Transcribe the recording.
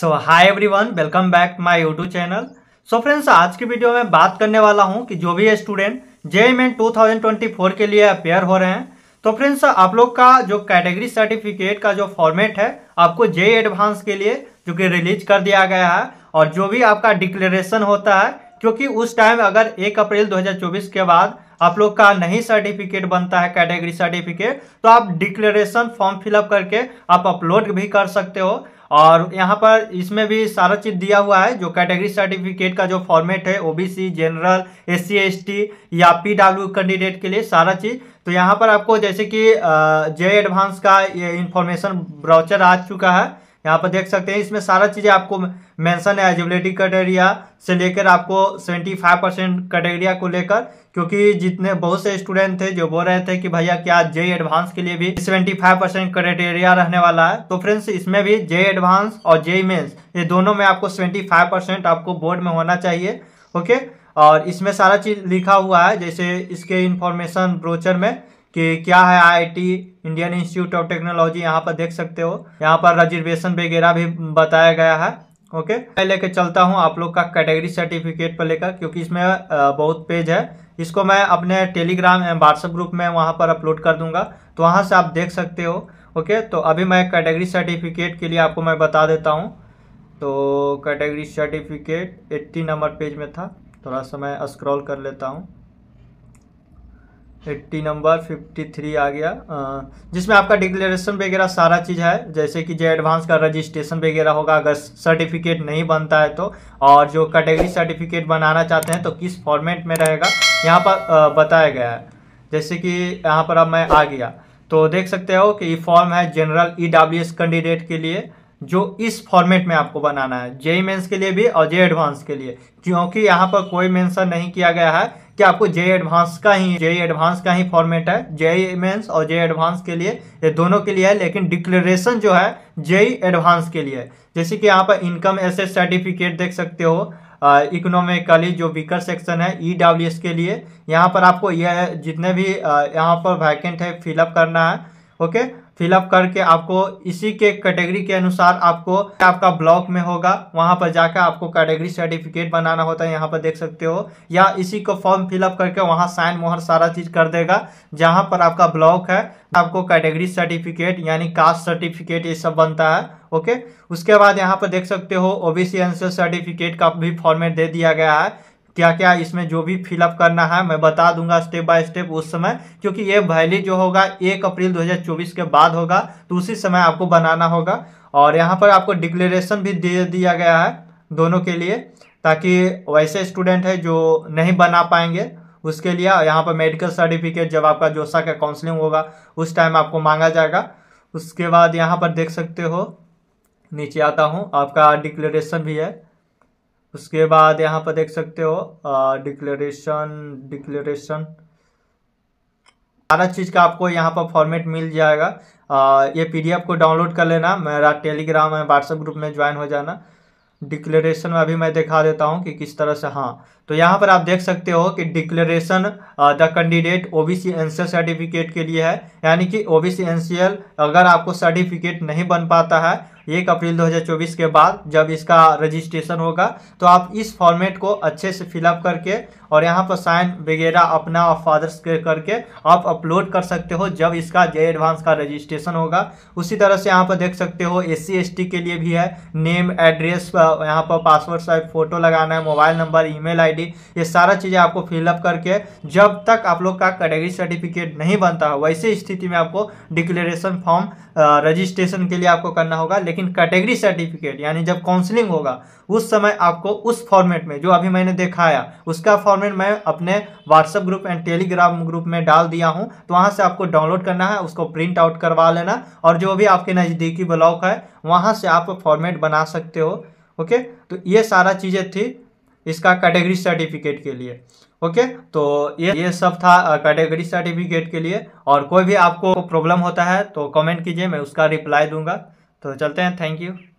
so hi everyone welcome back my YouTube channel so friends आज की video में बात करने वाला हूँ कि जो भी student J thousand twenty four के लिए अपेयर हो रहे हैं तो फ्रेंड्स आप लोग का जो कैटेगरी सर्टिफिकेट का जो फॉर्मेट है आपको जे एडवांस के लिए जो कि रिलीज कर दिया गया है और जो भी आपका डिक्लेरेशन होता है क्योंकि उस टाइम अगर एक अप्रैल 2024 के बाद आप लोग का नहीं सर्टिफिकेट बनता है कैटेगरी सर्टिफिकेट तो आप डिक्लेरेशन फॉर्म फिलअप करके आप अपलोड भी कर सकते हो और यहाँ पर इसमें भी सारा चीज़ दिया हुआ है जो कैटेगरी सर्टिफिकेट का जो फॉर्मेट है ओबीसी जनरल एस सी या पी कैंडिडेट के लिए सारा चीज़ तो यहाँ पर आपको जैसे कि जे एडवांस का ये इन्फॉर्मेशन ब्राउचर आ चुका है यहाँ पर देख सकते हैं इसमें सारा चीज़ें आपको मेंशन है एलिजिबिलिटी क्राइटेरिया से लेकर आपको सेवेंटी फाइव परसेंट क्राइटेरिया को लेकर क्योंकि जितने बहुत से स्टूडेंट थे जो बोल रहे थे कि भैया क्या जे एडवांस के लिए भी सेवेंटी फाइव परसेंट क्राइटेरिया रहने वाला है तो फ्रेंड्स इसमें भी जे एडवांस और जे मेन्स ये दोनों में आपको सेवेंटी फाइव परसेंट आपको बोर्ड में होना चाहिए ओके और इसमें सारा चीज़ लिखा हुआ है जैसे इसके इन्फॉर्मेशन ब्रोचर में कि क्या है IIT Indian Institute of Technology यहाँ पर देख सकते हो यहाँ पर रिजर्वेशन वगैरह भी बताया गया है ओके मैं लेके चलता हूँ आप लोग का कैटेगरी सर्टिफिकेट पर लेकर क्योंकि इसमें बहुत पेज है इसको मैं अपने टेलीग्राम एंड व्हाट्सएप ग्रुप में वहाँ पर अपलोड कर दूंगा तो वहाँ से आप देख सकते हो ओके तो अभी मैं कैटेगरी सर्टिफिकेट के लिए आपको मैं बता देता हूँ तो category certificate eighty number page में था थोड़ा सा मैं स्क्रॉल कर लेता हूँ एट्टी नंबर फिफ्टी थ्री आ गया जिसमें आपका डिक्लेरेशन वगैरह सारा चीज़ है जैसे कि जो एडवांस का रजिस्ट्रेशन वगैरह होगा अगर सर्टिफिकेट नहीं बनता है तो और जो कैटेगरी सर्टिफिकेट बनाना चाहते हैं तो किस फॉर्मेट में रहेगा यहाँ पर बताया गया है जैसे कि यहाँ पर अब मैं आ गया तो देख सकते हो कि ये फॉर्म है जनरल ई कैंडिडेट के लिए जो इस फॉर्मेट में आपको बनाना है जेई मेंस के लिए भी और जे एडवांस के लिए क्योंकि यहाँ पर कोई मेंशन नहीं किया गया है कि आपको जे एडवांस का ही जे एडवांस का ही फॉर्मेट है जे मेंस और जे एडवांस के लिए ये दोनों के लिए है लेकिन डिक्लेरेशन जो है जेई एडवांस के लिए जैसे कि यहाँ पर इनकम एसेस सर्टिफिकेट देख सकते हो इकोनॉमिकली जो वीकर सेक्शन है ई e के लिए यहाँ पर आपको यह जितने भी यहाँ पर वैकेंट है फिलअप करना है ओके फिलअप करके आपको इसी के कैटेगरी के अनुसार आपको आपका ब्लॉक में होगा वहां पर जाकर आपको कैटेगरी सर्टिफिकेट बनाना होता है यहाँ पर देख सकते हो या इसी को फॉर्म फिलअप करके वहां साइन मोहर सारा चीज कर देगा जहां पर आपका ब्लॉक है आपको कैटेगरी सर्टिफिकेट यानी कास्ट सर्टिफिकेट ये सब बनता है ओके उसके बाद यहाँ पर देख सकते हो ओबीसी एनसीएल सर्टिफिकेट का भी फॉर्मेट दे दिया गया है क्या क्या इसमें जो भी फिलअप करना है मैं बता दूंगा स्टेप बाय स्टेप उस समय क्योंकि ये वैलिड जो होगा एक अप्रैल 2024 के बाद होगा तो उसी समय आपको बनाना होगा और यहाँ पर आपको डिक्लेरेशन भी दे दिया गया है दोनों के लिए ताकि वैसे स्टूडेंट है जो नहीं बना पाएंगे उसके लिए यहाँ पर मेडिकल सर्टिफिकेट जब आपका जोसा का काउंसलिंग होगा उस टाइम आपको मांगा जाएगा उसके बाद यहाँ पर देख सकते हो नीचे आता हूँ आपका डिक्लेरेशन भी है उसके बाद यहाँ पर देख सकते हो डिक्लेरेशन डिक्लेरेशन सारा चीज़ का आपको यहाँ पर फॉर्मेट मिल जाएगा आ, ये पीडीएफ को डाउनलोड कर लेना मेरा टेलीग्राम है व्हाट्सएप ग्रुप में ज्वाइन हो जाना डिक्लेरेशन में अभी मैं दिखा देता हूँ कि किस तरह से हाँ तो यहाँ पर आप देख सकते हो कि declaration the candidate OBC NCL certificate के लिए है यानी कि ओबीसी एनसीएल अगर आपको सर्टिफिकेट नहीं बन पाता है एक अप्रैल 2024 के बाद जब इसका रजिस्ट्रेशन होगा तो आप इस फॉर्मेट को अच्छे से फिलअप करके और यहाँ पर साइन वगैरह अपना और फादर्स के करके आप अपलोड कर सकते हो जब इसका जे एडवांस का रजिस्ट्रेशन होगा उसी तरह से यहाँ पर देख सकते हो एस सी के लिए भी है नेम एड्रेस यहाँ पर पासवर्ड साइड फोटो लगाना है मोबाइल नंबर ईमेल आईडी ये सारा चीज़ें आपको फिलअप करके जब तक आप लोग का कैटेगरी सर्टिफिकेट नहीं बनता वैसे स्थिति में आपको डिक्लेरेशन फॉर्म रजिस्ट्रेशन के लिए आपको करना होगा लेकिन कैटेगरी सर्टिफिकेट यानी जब काउंसलिंग होगा उस समय आपको उस फॉर्मेट में जो अभी मैंने दिखाया उसका फॉर्मेट मैं अपने WhatsApp group and Telegram group में डाल दिया हूँ तो वहाँ से आपको डाउनलोड करना है उसको प्रिंट आउट करवा लेना और जो भी आपके नज़दीकी ब्लॉक है वहाँ से आप फॉर्मेट बना सकते हो ओके तो ये सारा चीज़ें थी इसका कैटेगरी सर्टिफिकेट के लिए ओके okay, तो ये ये सब था कैटेगरी सर्टिफिकेट के लिए और कोई भी आपको प्रॉब्लम होता है तो कमेंट कीजिए मैं उसका रिप्लाई दूंगा तो चलते हैं थैंक यू